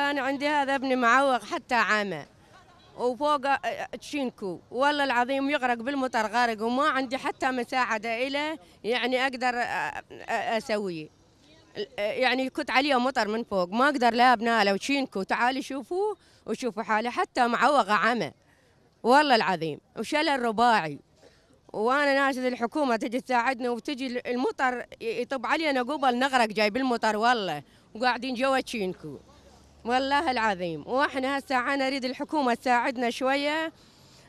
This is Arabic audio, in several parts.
أنا عندي هذا ابني معوق حتى عامه وفوق آه، تشينكو والله العظيم يغرق بالمطر غارق وما عندي حتى مساعدة إلى يعني أقدر آه، آه، أسويه يعني كنت عليه مطر من فوق ما أقدر لا لو وتشينكو تعالي شوفوه وشوفوا حاله حتى معوق عمى والله العظيم وشلل رباعي وانا ناشد الحكومه تجي تساعدنا وتجي المطر يطب علينا قبل نغرق جاي بالمطر والله وقاعدين جوا تشينكو والله العظيم واحنا هسه انا اريد الحكومه تساعدنا شويه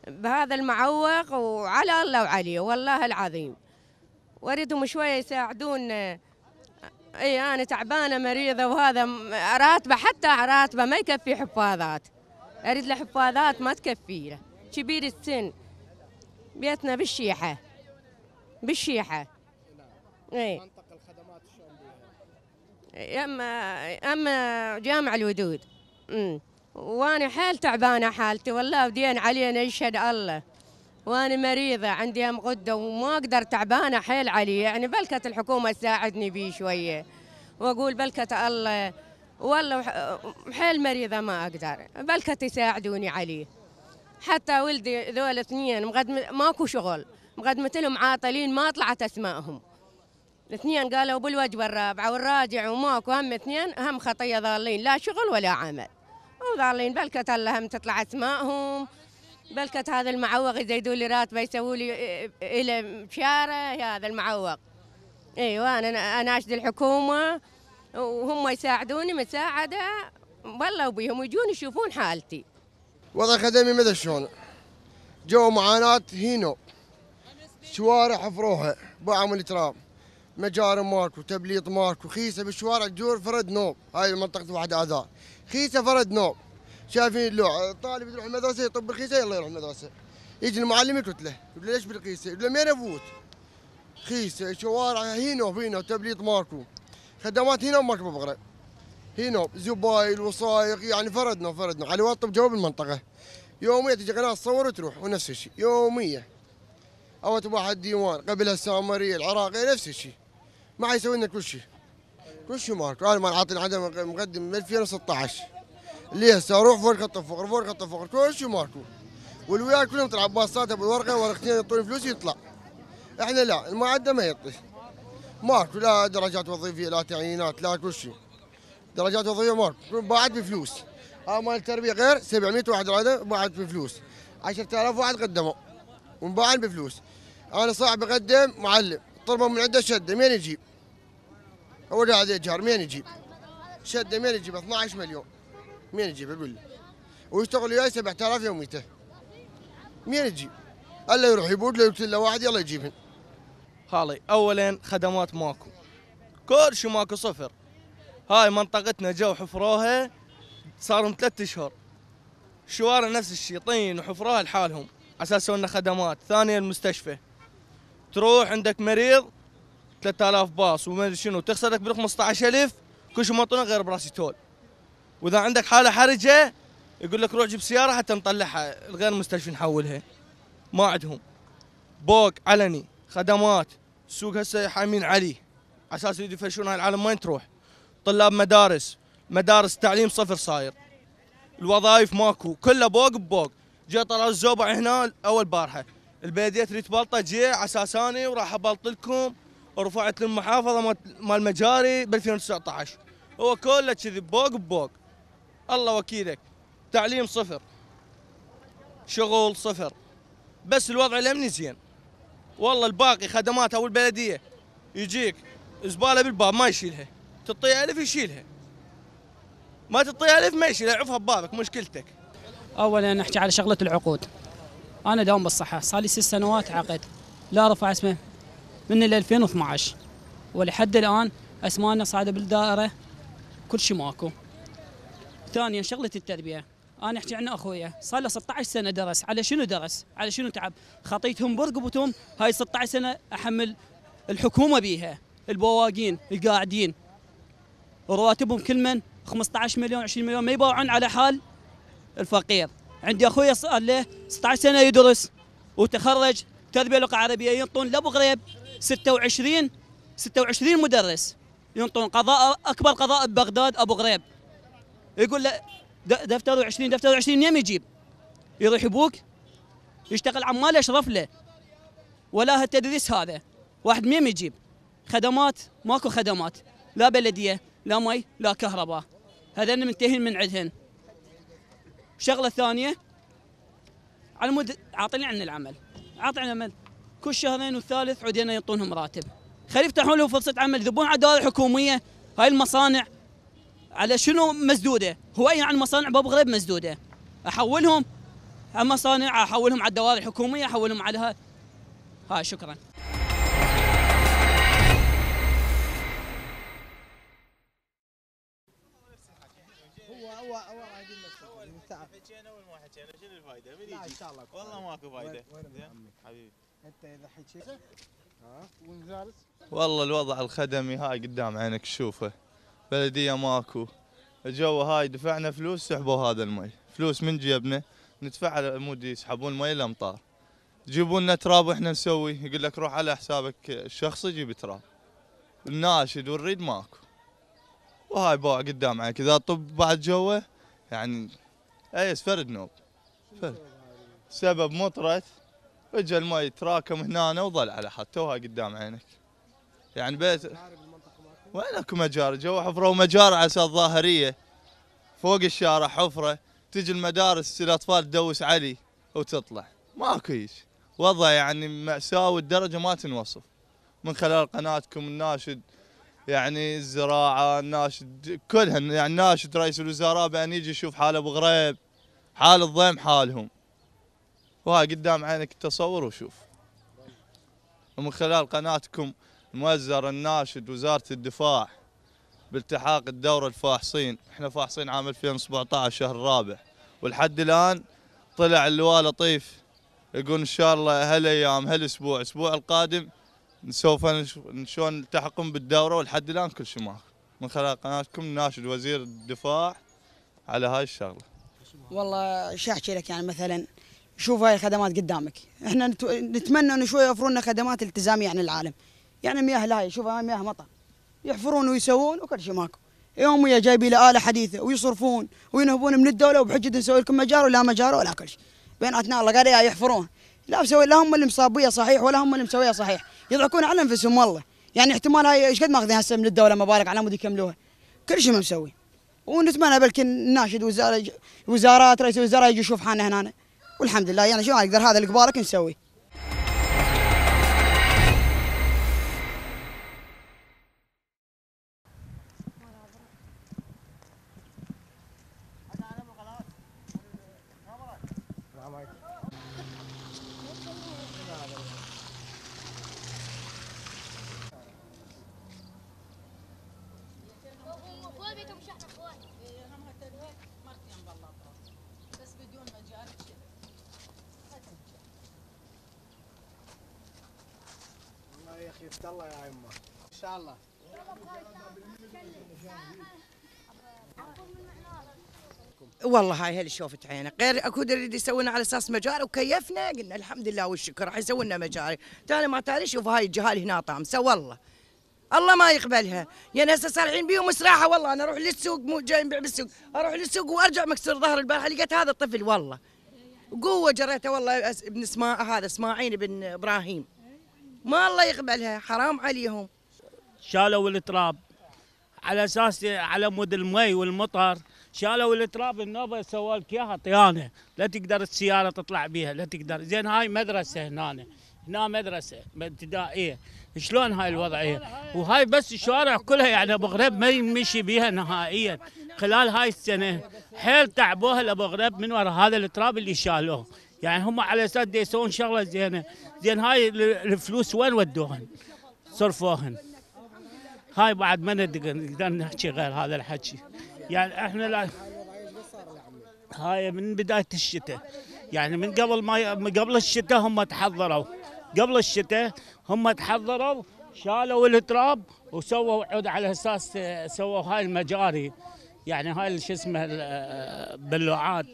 بهذا المعوق وعلى الله وعليه والله العظيم واريدهم شويه يساعدون اي انا تعبانه مريضه وهذا راتبه حتى راتبه ما يكفي حفاظات اريد له حفاظات ما تكفي له كبير السن بيتنا بالشيحه بالشيحه اي اما اما جامع الودود وانا حيل تعبانه حالتي والله ودين علينا يشهد الله وانا مريضه عندي ام غده وما اقدر تعبانه حيل علي يعني بلكت الحكومه تساعدني بي شويه واقول بلكت الله والله حيل مريضه ما اقدر بلكت يساعدوني عليه حتى ولدي ذول اثنين مقدم ماكو شغل مقدمت لهم عاطلين ما طلعت اسمائهم الاثنين قالوا بالوجبه الرابعه والراجع وماكو هم اثنين هم خطيه ضالين لا شغل ولا عمل وضالين بلكت الله هم تطلع اسمائهم بلكت هذا المعوق يزيدوا لي راتبه يسووا لي الى شارع هذا المعوق ايوه انا اناشد الحكومه وهم يساعدوني مساعده والله وبيهم يجون يشوفون حالتي وضع خدمي مدى شلون جو معاناه هينو شوارع حفروها باعوا من التراب مجاري ماكو تبليط ماكو خيسه بالشوارع الجور فرد نوب هاي منطقه واحد اذار خيسه فرد نوب شايفين اللوع طالب يروح المدرسه يطب الخيسه يلا يروح المدرسه يجي المعلم يقول له ليش بالخيسه؟ يقول له مين افوت؟ خيسه شوارع هنا وهنا تبليط ماكو خدمات هنا وماكو ببغره هنا زبايل وصايق يعني فردنا فردنا على واطب جواب المنطقه يوميا تجي قناه تصور وتروح ونفس الشيء يوميا او واحد ديوان قبلها السامريه العراقيه نفس الشيء ما حيسوي لنا كل شيء كل شيء مارك انا ما عاطين عدم مقدم من 2016 ليه اروح فوق خط الفقر فوق خط الفقر كل شيء ماركو والويا كلهم طلع باصات ابو الورقه ورقتين يعطون فلوس يطلع احنا لا المعدة ما يعطي ماركو لا درجات وظيفيه لا تعيينات لا كل شيء درجات وظيفيه ماركو بعد بفلوس ها مال التربيه غير 700 واحد رادة بعد بفلوس 10000 واحد قدموا وانباعن بفلوس انا صاحب بقدم معلم طلبوا من عنده شده مين يجيب هو قاعد يجهر مين يجيب؟ شده مين يجيب 12 مليون مين يجيب اقول لك ويشتغل وياي 7000 يوميته مين يجيب؟ الا يروح يبود له يقتل له واحد يلا يجيبهن خالي اولا خدمات ماكو كل شيء ماكو صفر هاي منطقتنا جو حفروها صار لهم ثلاث اشهر شوارع نفس الشيء طين وحفروها لحالهم اساس خدمات ثانيا المستشفى تروح عندك مريض 3000 باص وما ادري شنو لك ب 15000 كل شيء ما يعطونك غير براسي تول واذا عندك حاله حرجه يقول لك روح جيب سياره حتى نطلعها الغير مستشفى نحولها ما عندهم بوق علني خدمات السوق هسه حامين علي على اساس يريدوا يفشون هاي العالم وين تروح طلاب مدارس مدارس تعليم صفر صاير الوظائف ماكو كله بوق بوق جاء طلال الزوبع هنا اول بارحه البلديه تريد تبلطه جي على اساس اني وراح ابلط لكم رفعت للمحافظه مال مجاري ب 2019 هو كله كذي بوق بوق الله وكيلك تعليم صفر شغل صفر بس الوضع الامني زين والله الباقي خدمات او البلديه يجيك زباله بالباب ما يشيلها تعطيه الف يشيلها ما تعطيه الف ما يشيلها عفها ببابك مشكلتك اولا نحكي على شغله العقود انا داوم بالصحه صار لي ست سنوات عقد لا رفع اسمه من 2012 ولحد الان اسماءنا صاعده بالدائره كل شيء ماكو. ثانيا شغله التربيه انا احكي عن اخويا صار له 16 سنه درس على شنو درس؟ على شنو تعب؟ خطيتهم برقبتهم هاي 16 سنه احمل الحكومه بيها البواقين القاعدين رواتبهم كل من 15 مليون 20 مليون ما يباعون على حال الفقير عندي اخويا صار له 16 سنه يدرس وتخرج تربيه لغه عربيه ينطون لابو غريب 26 26 مدرس ينطون قضاء اكبر قضاء ببغداد ابو غريب يقول له دفتر 20 دفتر 20 يم يجيب يروح ابوك يشتغل عمال يشرف له ولا هالتدريس هذا واحد ميم يجيب خدمات ماكو خدمات لا بلديه لا مي لا كهرباء هذين منتهين من عندهن الشغله الثانيه على مود عاطلين عن العمل عاطلين عن العمل كل شهرين والثالث عدينا يعطونهم راتب خلي يفتحون لهم فرصه عمل يذبون على الدوائر الحكوميه هاي المصانع على شنو مسدوده هواي عن مصانع غريب مسدوده احولهم على مصانع احولهم على الدوائر الحكوميه احولهم على هاي ها شكرا حكينا ما حكينا شنو الفائده؟ من يجي؟ ان شاء الله والله ماكو فائده زين حبيبي والله الوضع الخدمي هاي قدام عينك شوفه بلديه ماكو الجو هاي دفعنا فلوس سحبوا هذا المي فلوس من جيبنا ندفع على مود يسحبون مي الامطار يجيبون لنا تراب واحنا نسوي يقول لك روح على حسابك الشخصي جيب تراب الناشد والريد ماكو وهاي باع قدام عينك اذا طب بعد جوه يعني اي فرد نوب فرد سبب مطرت اجى الماي تراكم هنا وظل على حد توها قدام عينك يعني بيت وين اكو مجاري جو حفره ومجاري على اساس ظاهريه فوق الشارع حفره تجي المدارس الاطفال تدوس علي وتطلع ماكو هيش وضع يعني مأساوي الدرجة ما تنوصف من خلال قناتكم الناشد يعني الزراعة الناشد كلهم يعني ناشد رئيس الوزراء بأن يجي يشوف حال أبو غريب حال الضيم حالهم وها قدام عينك التصور وشوف ومن خلال قناتكم مؤزر الناشد وزارة الدفاع بالتحاق الدورة الفاحصين احنا فاحصين عام 2017 شهر رابع ولحد الآن طلع اللواء لطيف يقول ان شاء الله هالايام هالاسبوع الاسبوع القادم سوف شلون نلتحقون بالدوره ولحد الان كل شيء ماخذ من خلال قناتكم ناشد وزير الدفاع على هاي الشغله. والله شو احكي لك يعني مثلا شوف هاي الخدمات قدامك احنا نتمنى انه شوي يوفرون لنا خدمات التزاميه عن العالم يعني مياه لاهي شوف هاي مياه مطر يحفرون ويسوون وكل شيء ماكو يوم ويا جايبين آلة حديثة ويصرفون وينهبون من الدولة وبحجة نسوي لكم مجار ولا مجار ولا كل شيء بيناتنا الله قال يحفرون لا مسوي لا هم اللي مصابية صحيح ولا هم اللي مسويها صحيح يضحكون على انفسهم والله يعني احتمال هاي ايش قد ماخذين هسه من الدولة مبالغ على مود يكملوها كل شيء ما مسوي ونتمنى بلكي الناشد وزارة وزارات رئيس الوزراء يجي يشوف حالنا هنا والحمد لله يعني شو اقدر هذا اللي قبالك نسوي الله والله هاي اللي شوفت عينه غير اكو يريد يسوينا على اساس مجاري وكيفنا قلنا الحمد لله والشكر راح يسوينا لنا مجاري ترى ما تالي شوف هاي الجهال هنا طامسه والله الله ما يقبلها يعني هسه صالحين بيهم مسراحه والله انا اروح للسوق مو جاي نبيع بالسوق اروح للسوق وارجع مكسور ظهر البارحه لقيت هذا الطفل والله قوه جريته والله ابن اسماء هذا اسماعيل بن ابراهيم ما الله يقبلها حرام عليهم شالوا التراب على اساس على مود المي والمطر شالوا التراب النوبه سووا لك اياها طيانه لا تقدر السياره تطلع بيها لا تقدر زين هاي مدرسه هنا هنا مدرسه ابتدائيه شلون هاي الوضعيه وهاي بس الشوارع كلها يعني ابو غريب ما يمشي بيها نهائيا خلال هاي السنه حيل تعبوها لابو غريب من وراء هذا التراب اللي شالوه يعني هم على اساس يسوون شغله زينه زين هاي الفلوس وين ودوهن صرفوهن هاي بعد ما نقدر نحكي غير هذا الحكي يعني احنا لا هاي من بدايه الشتاء يعني من قبل ما قبل الشتاء هم تحضروا قبل الشتاء هم تحضروا شالوا التراب وسووا عود على اساس سووا هاي المجاري يعني هاي شو اسمه البلوعات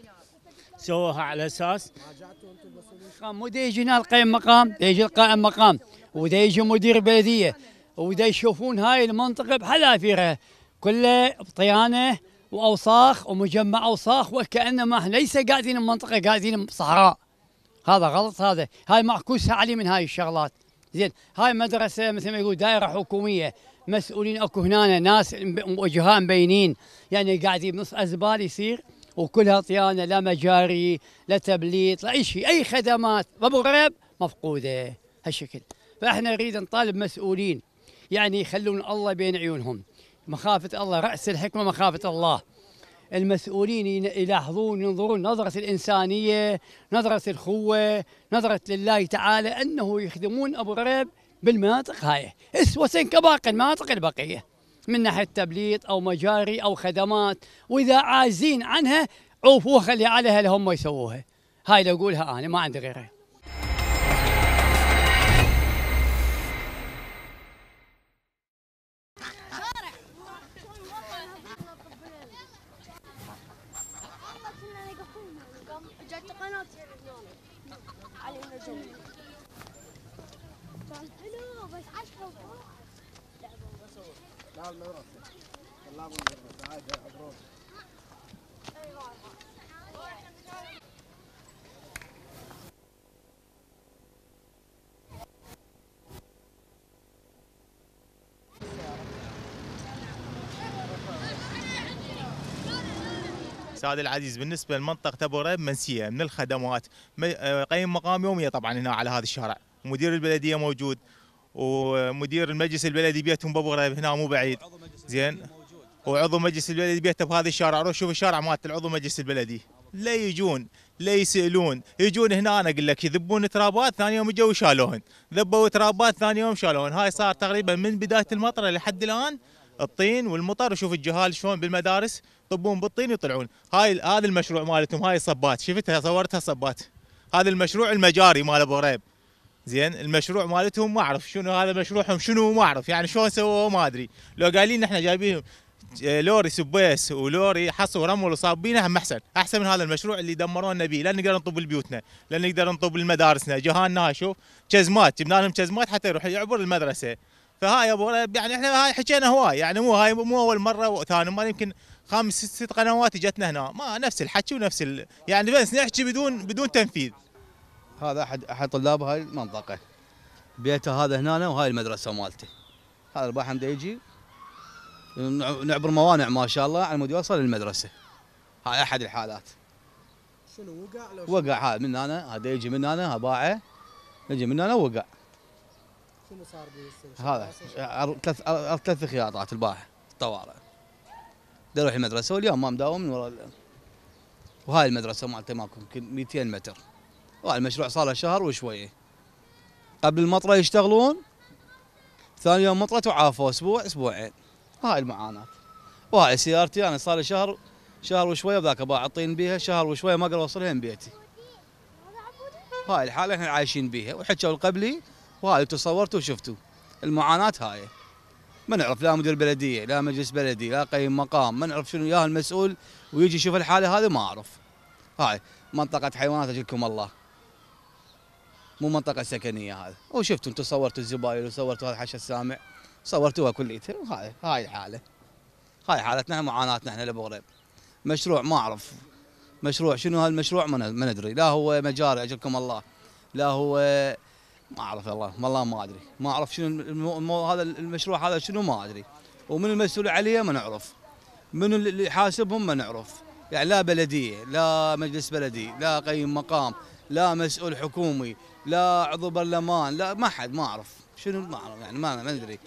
سووها على اساس مو يجينا القائم مقام يجي القائم مقام وده يجي مدير بلديه وإذا يشوفون هاي المنطقة بحذافيرها كلها بطيانة وأوساخ ومجمع أوساخ وكأنما ليس قاعدين بمنطقة قاعدين بصحراء هذا غلط هذا هاي معكوسة عليه من هاي الشغلات زين هاي مدرسة مثل ما يقول دائرة حكومية مسؤولين اكو هنا ناس وجهاء مبينين يعني قاعدين بنص ازبال يصير وكلها طيانه لا مجاري لا تبليط لا اي شيء اي خدمات ابو غريب مفقوده هالشكل فاحنا نريد نطالب مسؤولين يعني يخلون الله بين عيونهم مخافة الله رأس الحكمة مخافة الله المسؤولين يلاحظون ينظرون نظرة الإنسانية نظرة الخوة نظرة لله تعالى أنه يخدمون أبو غريب بالمناطق هاي أسوة كباقي المناطق البقية من ناحية تبليط أو مجاري أو خدمات وإذا عازين عنها عوفوها خلي عليها لهم ما يسووها هاي لو أقولها أنا ما عندي غيرها سعد العزيز بالنسبه لمنطقه ابو ريب منسيه من الخدمات آه، قيم مقام يوميه طبعا هنا على هذا الشارع مدير البلديه موجود ومدير المجلس البلدي بيتهم بابو ريب هنا مو بعيد زين وعضو مجلس البلدي بيته بهذا الشارع روح شوف الشارع مالت العضو مجلس البلدي لا يجون لا يسالون يجون هنا انا اقول لك يذبون ترابات ثاني يوم اجوا وشالوهن ذبوا ترابات ثاني يوم شالوهن هاي صار تقريبا من بدايه المطره لحد الان الطين والمطر وشوف الجهال شلون بالمدارس يطبون بالطين ويطلعون هاي هذا المشروع مالتهم هاي الصبات شفتها صورتها صبات هذا المشروع المجاري مال ابو غريب زين المشروع مالتهم ما اعرف شنو هذا مشروعهم شنو ما اعرف يعني شلون سووه ما ادري لو قايلين احنا جايبين آه، لوري سبيس ولوري حصوا رمل وصابينه هم احسن احسن من هذا المشروع اللي دمرونا به لا نقدر نطب لبيوتنا لا نقدر نطب لمدارسنا جهالنا شوف جزمات جبنا لهم جزمات حتى يروح يعبر المدرسه فهاي ابو يعني احنا هاي حكينا هواي يعني مو هاي مو اول مره وثاني مره يمكن خمس ست قنوات اجتنا هنا ما نفس الحكي ونفس ال... يعني بس نحكي بدون بدون تنفيذ هذا احد احد طلاب هاي المنطقه بيته هذا هنا وهاي المدرسه مالته هذا الباحث عنده يجي نعبر موانع ما شاء الله على مود يوصل للمدرسه هاي احد الحالات شنو وقع لو وقع هذا من هنا هذا يجي من هنا باعه يجي من هنا وقع صار هذا ثلاث ثلاث خيارات الطوارئ بدي اروح المدرسه واليوم ما مداوم من ورا وهاي المدرسه مالتي ماكو يمكن 200 متر وهاي المشروع صار له شهر وشويه قبل المطره يشتغلون ثاني يوم مطرت وعافوا اسبوع اسبوعين هاي المعاناه وهاي سيارتي انا صار لي شهر شهر وشويه وذاك ابا بيها شهر وشويه ما اقدر اوصلها من بيتي هاي الحاله احنا عايشين بيها وحكوا قبلي وهذا تصورتوا وشفتوا المعاناه هاي ما نعرف لا مدير بلديه لا مجلس بلدي لا قيم مقام ما نعرف شنو ياه المسؤول ويجي يشوف الحاله هذه ما اعرف هاي منطقه حيوانات اجلكم الله مو منطقه سكنيه هذا وشفتوا انتم صورتوا الزبايل وصورتوا هذا حش السامع صورتوها كليتها هاي هاي الحاله هاي حالتنا معاناتنا احنا لابو غريب مشروع ما اعرف مشروع شنو هالمشروع ما ندري لا هو مجاري اجلكم الله لا هو ما اعرف والله والله ما ادري ما اعرف شنو المو... هذا المشروع هذا شنو ما ادري ومن المسؤول عليه ما نعرف من اللي يحاسبهم ما نعرف يعني لا بلديه لا مجلس بلدي لا قيم مقام لا مسؤول حكومي لا عضو برلمان لا ما حد ما اعرف شنو ما اعرف يعني ما ما ندري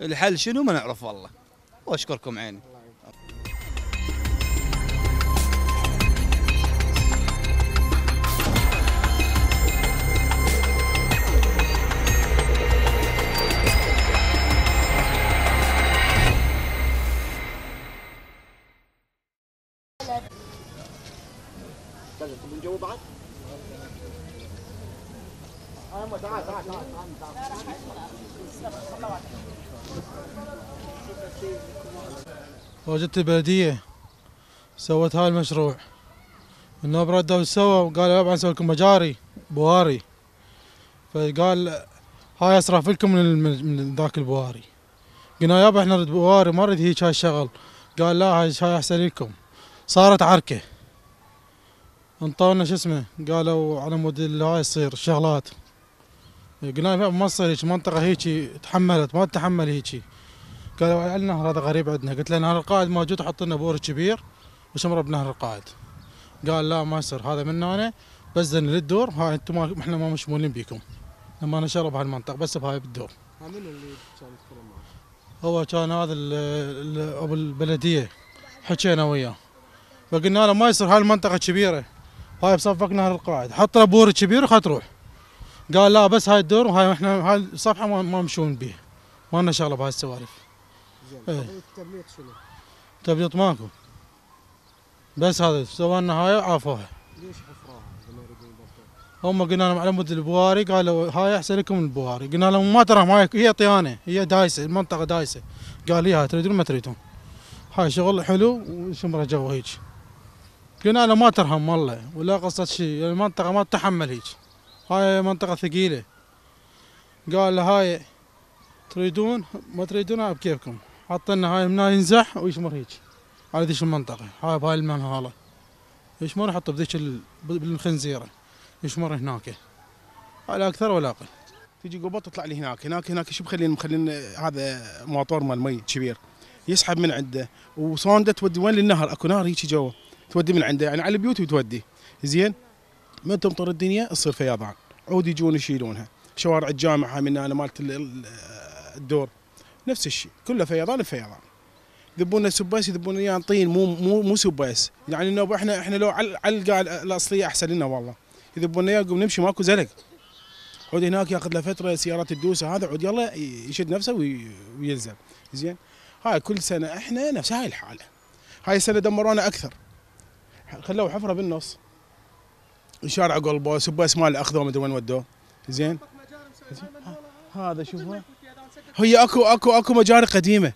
الحل شنو ما نعرف والله واشكركم عيني وجدت البلدية سوت هاي المشروع النوب ردوا سووا وقال يابا نسوي لكم مجاري بواري فقال هاي اصرف لكم من, من ذاك البواري قلنا يابا احنا نريد بواري ما نريد هيك هاي الشغل قال لا هاي هاي احسن لكم صارت عركه انطونا شو اسمه قالوا على مود هاي يصير شغلات قلنا لا ما هيك منطقه هيك تحملت ما تتحمل هيك قالوا النهر إيه، هذا غريب عندنا قلت له نهر القائد موجود حط لنا بور كبير وشمره بنهر القائد قال لا ما يصير هذا من هنا زين للدور هاي انتم ما احنا ما مشمولين بيكم لما انا شرب بهالمنطقه بس بهاي بالدور من اللي كان يتكلم معك؟ هو كان هذا ابو البلديه حكينا وياه فقلنا له ما يصير هاي المنطقه كبيره هاي بصفك نهر القائد حط له بور كبير وخا تروح قال لا بس هاي الدور وهاي احنا هاي الصفحه ما, يمشون مشون بيها ما لنا شغله بهاي السوالف. زين ايه. التبليط شنو؟ تبليط ماكو. بس هذا سوى لنا هاي وعافوها. ليش حفراها؟ هم قلنا لهم على مود البواري قالوا هاي احسن لكم البواري قلنا لهم ما ترى هاي هي طيانه هي دايسه المنطقه دايسه قال لي هاي تريدون ما تريدون هاي شغل حلو وشمره جو هيك قلنا له ما ترهم والله ولا قصه شيء يعني المنطقه ما تتحمل هيك هاي منطقة ثقيلة قال له هاي تريدون ما تريدونها بكيفكم حطينا هاي من هنا ينزح ويشمر هيك على ذيك المنطقة هاي بهاي المنهالة يشمر يحط بذيك ال... بالخنزيرة يشمر هناك لا أكثر ولا أقل تجي قبل تطلع لي هناك هناك هناك شو مخلين مخلين هذا موتور مال مي كبير يسحب من عنده وصونده تودي وين للنهر اكو نهر هيك جوا تودي من عنده يعني على البيوت وتودي زين ما تمطر الدنيا تصير فيضان عود يجون يشيلونها شوارع الجامعه من انا مالت الدور نفس الشيء كله فيضان فيضان يذبون سباس يذبون اياه طين مو مو مو سباس يعني انه احنا احنا لو على القاع الاصليه احسن لنا والله يذبون اياه نمشي ماكو زلق عود هناك ياخذ له فتره سيارات الدوسه هذا عود يلا يشد نفسه ويلزم زين هاي كل سنه احنا نفس هاي الحاله هاي السنه دمرونا اكثر خلوه حفره بالنص شارع قلبوس بس مال اخذوه ما ادري وين ودوه زين هذا شوفه هي اكو اكو اكو مجاري قديمه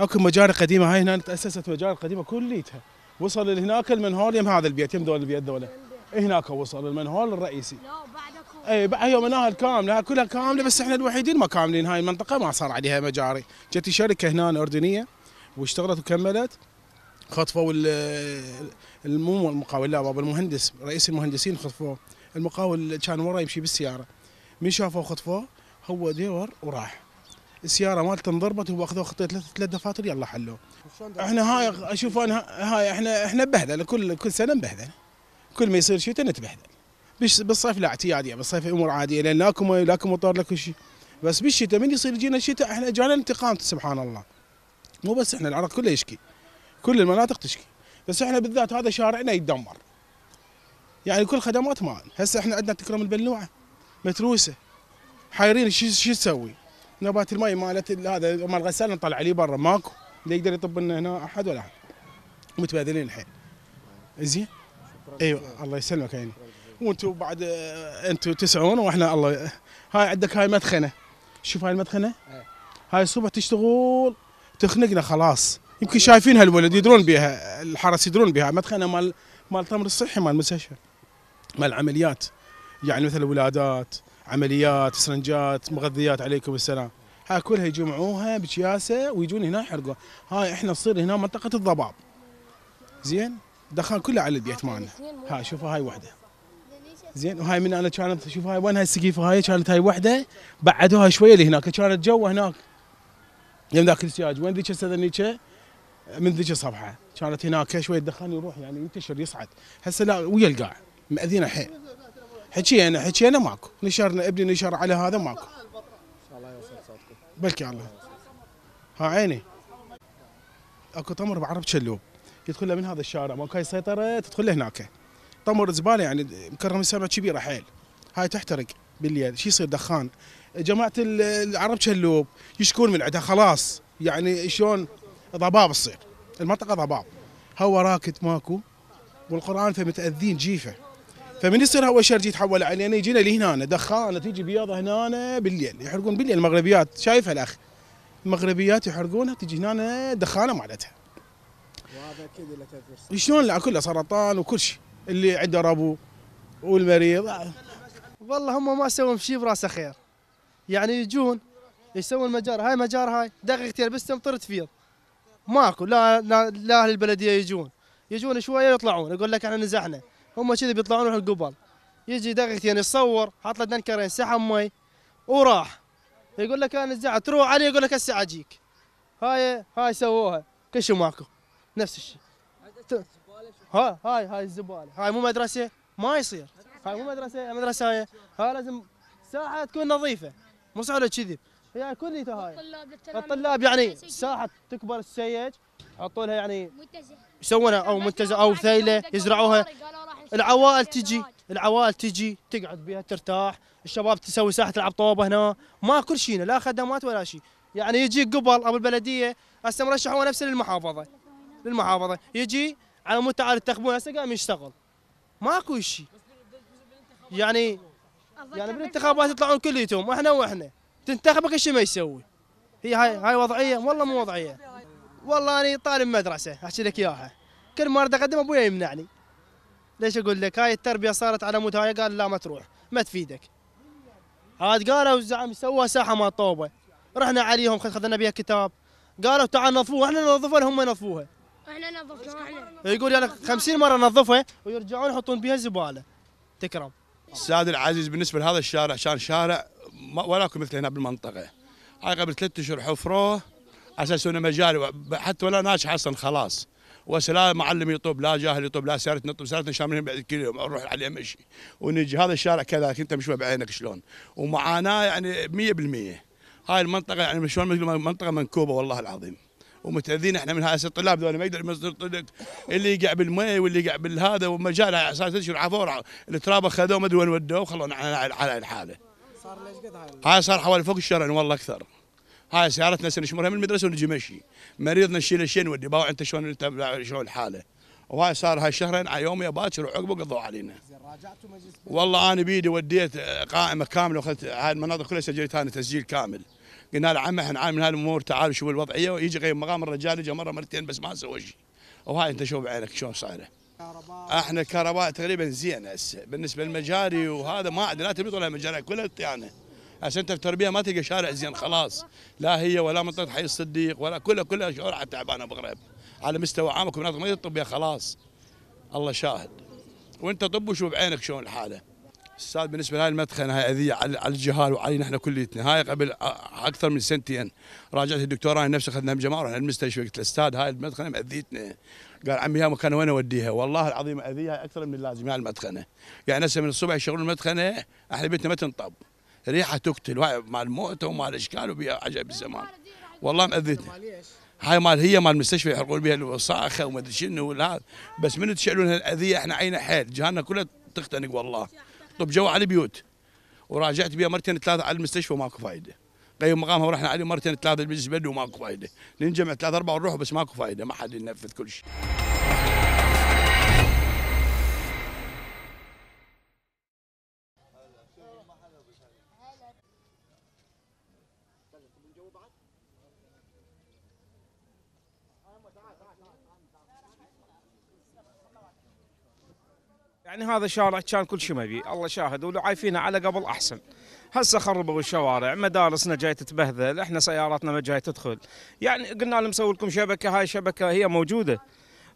اكو مجاري قديمه هاي هنا تاسست مجاري قديمه كليتها وصل لهناك المنهول يم هذا البيت يم ذول البيت ذولا إيه هناك وصل المنهول الرئيسي لا اي بعد يوم مناهل كامله كلها كامله بس احنا الوحيدين ما كاملين هاي المنطقه ما صار عليها مجاري جت شركه هنا اردنيه واشتغلت وكملت خطفوا مو المقاول لا بابا المهندس رئيس المهندسين خطفوه المقاول كان ورا يمشي بالسياره من شافوه خطفوه هو ديور وراح السياره مالته انضربت وهو اخذوه خطيه ثلاث ثلاث دفاتر يلا حلوه احنا هاي اشوف انا هاي احنا احنا بهدله كل كل سنه نبهدله كل ما يصير شتاء نتبهدل بالصيف لا اعتياديه بالصيف امور عاديه لان لاكو مي لاكو مطر لاكو شيء بس بالشتاء من يصير يجينا الشتاء احنا جانا انتقام سبحان الله مو بس احنا العرق كله يشكي كل المناطق تشكي بس احنا بالذات هذا شارعنا يتدمر يعني كل خدمات ما هسه احنا عندنا تكرم البلوعه متروسه حايرين شو شو تسوي؟ نبات الماء مالت هذا مال الغساله نطلع عليه برا ماكو لا يقدر يطب لنا هنا احد ولا احد متبادلين الحين زين ايوه الله يسلمك يعني وانتم بعد انتم تسعون واحنا الله هاي عندك هاي مدخنه شوف هاي المدخنه إيه. هاي الصبح تشتغل تخنقنا خلاص يمكن شايفينها الولد يدرون بها الحرس يدرون بها مدخلنا مال مال التمر الصحي مال المستشفى مال العمليات يعني مثل ولادات عمليات سرنجات مغذيات عليكم السلام ها كلها يجمعوها بكياسه ويجون هنا يحرقوها هاي احنا تصير هنا منطقه الضباب زين دخان كله على البيت مالنا ها شوف هاي وحده زين وهاي من انا كانت شوف هاي وين هاي السقيفه هاي كانت هاي وحده بعدوها شويه لهناك كانت جوا هناك يم ذاك السياج وين ذيك هسه ذنيك من ذيك الصفحه كانت هناك شويه دخان يروح يعني ينتشر يصعد هسه لا ويا القاع مأذينا حيل حكينا حكينا ماكو نشرنا ابني نشر على هذا ماكو ان شاء الله يوصل صوتكم بلكي الله ها عيني اكو تمر بعرب شلوب يدخل له من هذا الشارع ماكو هاي سيطره تدخل له هناك تمر زباله يعني مكرم سنه كبيره حيل هاي تحترق بالليل شو يصير دخان جماعه العرب شلوب يشكون من عندها خلاص يعني شلون ضباب تصير المنطقه ضباب هواء راكد ماكو والقران فمتاذين جيفه فمن يصير هواء شرجي يتحول علينا يجينا لهنا دخانه تيجي بياضه هنا بالليل يحرقون بالليل المغربيات شايفها الاخ المغربيات يحرقونها تجي هنا دخانه مالتها وهذا اكيد له تاثير شلون لا كله سرطان وكل شيء اللي عنده ربو والمريض والله هم ما سووا شيء براسه خير يعني يجون يسوون مجار هاي مجار هاي دقيقتين بس تمطر تفيض ماكو لا لا, لا اهل البلديه يجون يجون شويه يطلعون يقول لك احنا نزحنا هم كذي بيطلعون يروحوا القبل يجي دقيقتين يصور حاط له دنكرين سحب مي وراح يقول لك انا نزحت تروح عليه يقول لك هسه اجيك هاي هاي سووها كل شيء ماكو نفس الشيء هاي هاي هاي الزباله هاي مو مدرسه ما يصير هاي مو مدرسه مدرسه هاي هاي لازم ساحه تكون نظيفه مو على كذي هي كل هاي الطلاب يعني ساحه تكبر السيج حطوا لها يعني يسوونها او منتزه او ثيله يزرعوها العوائل تجي العوائل تجي تقعد بها ترتاح الشباب تسوي ساحه تلعب طوبه هنا ما كل شيء لا خدمات ولا شيء يعني يجي قبل او البلديه هسه هو نفسه للمحافظه للمحافظه يجي على مود تعال تخبون هسه قام يشتغل ماكو شيء يعني يعني بالانتخابات يطلعون كليتهم احنا واحنا تنتخبك ايش ما يسوي هي هاي هاي وضعيه والله مو وضعيه والله انا طالب مدرسه احكي لك اياها كل ما اريد اقدم ابويا يمنعني ليش اقول لك هاي التربيه صارت على مود هاي قال لا ما تروح ما تفيدك عاد قالوا الزعم سوى ساحه مال طوبه رحنا عليهم خذنا بها كتاب قالوا تعال نظفوها احنا ننظفوها هم ينظفوها احنا ننظفها يقول يعني 50 مره نظفها ويرجعون يحطون بها زباله تكرم استاذ العزيز بالنسبه لهذا الشارع كان شارع ولاكم مثل هنا بالمنطقه هاي قبل ثلاث اشهر حفروه على اساس انه مجال حتى ولا ناجح اصلا خلاص وسلا معلم يطوب لا جاهل يطوب لا سياره نطوب سيارتنا شاملين بعد كل يوم اروح عليه امشي ونجي هذا الشارع كذلك انت مش بعينك شلون ومعاناه يعني 100% هاي المنطقه يعني شلون منطقه منكوبه والله العظيم ومتاذين احنا من هسه الطلاب ما يقدر يمصدر طلق اللي يقع بالمي واللي يقع بالهذا ومجال على اساس عفور التراب اخذوه ما ادري وين ودوه وخلونا على الحاله هاي صار حوالي فوق الشهرين والله اكثر هاي سيارتنا نشمرها من المدرسه ونجي مشي مريضنا نشيل الشين نودي باو انت شلون انت شلون الحاله وهاي صار هاي الشهرين على يوم يا باكر وعقبه قضوا علينا راجعتوا والله انا بيدي وديت قائمه كامله واخذت هاي المناطق كلها سجلتها انا تسجيل كامل قلنا له عمي احنا من هالامور تعال شوف الوضعيه ويجي غير مقام الرجال اجى مره مرتين بس ما سوى شيء وهاي انت شوف بعينك شلون صايره احنا كهرباء تقريبا زين هسه بالنسبه للمجاري وهذا ما عندنا لا تبي ولا مجاري كلها طيانه يعني. هسه انت في التربيه ما تلقى شارع زين خلاص لا هي ولا منطقه حي الصديق ولا كلها كلها شوارع تعبانه بغرب على مستوى عامك ومناطق ما الطبيه خلاص الله شاهد وانت طب وشوف بعينك شلون الحاله استاذ بالنسبه لهاي المدخنه هاي اذيه على الجهال وعلينا احنا كليتنا هاي قبل اكثر من سنتين راجعت الدكتوره نفسها اخذناها بجماعه رحنا المستشفى قلت الاستاذ هاي المدخنه مأذيتنا قال عمي يا مكان وين اوديها والله العظيم اذيها اكثر من اللازم يا يعني المدخنه يعني هسه من الصبح يشغلون المدخنه احنا بيتنا ما تنطب ريحه تقتل مال موته ومال اشكال وبيها عجب الزمان والله مأذيتنا هاي مال هي مال المستشفى يحرقون بها الصاخه وما ادري شنو بس من تشعلون هالاذيه احنا عينا حيل جهالنا كلها تختنق والله طب جو على البيوت وراجعت بها مرتين ثلاثه على المستشفى ماكو فايده قيم مقامها ورحنا عليه مرتين ثلاثه بالنسبه له ماكو فائده ننجمع ثلاثه اربعه ونروح بس ماكو فائده ما حد ينفذ كل شيء يعني هذا شارع كان كل شيء ما مبي الله شاهد ولو عايفينه على قبل احسن هسه خربوا الشوارع مدارسنا جاي تتبهذل احنا سياراتنا ما جاي تدخل يعني قلنا لهم سووا لكم شبكه هاي شبكه هي موجوده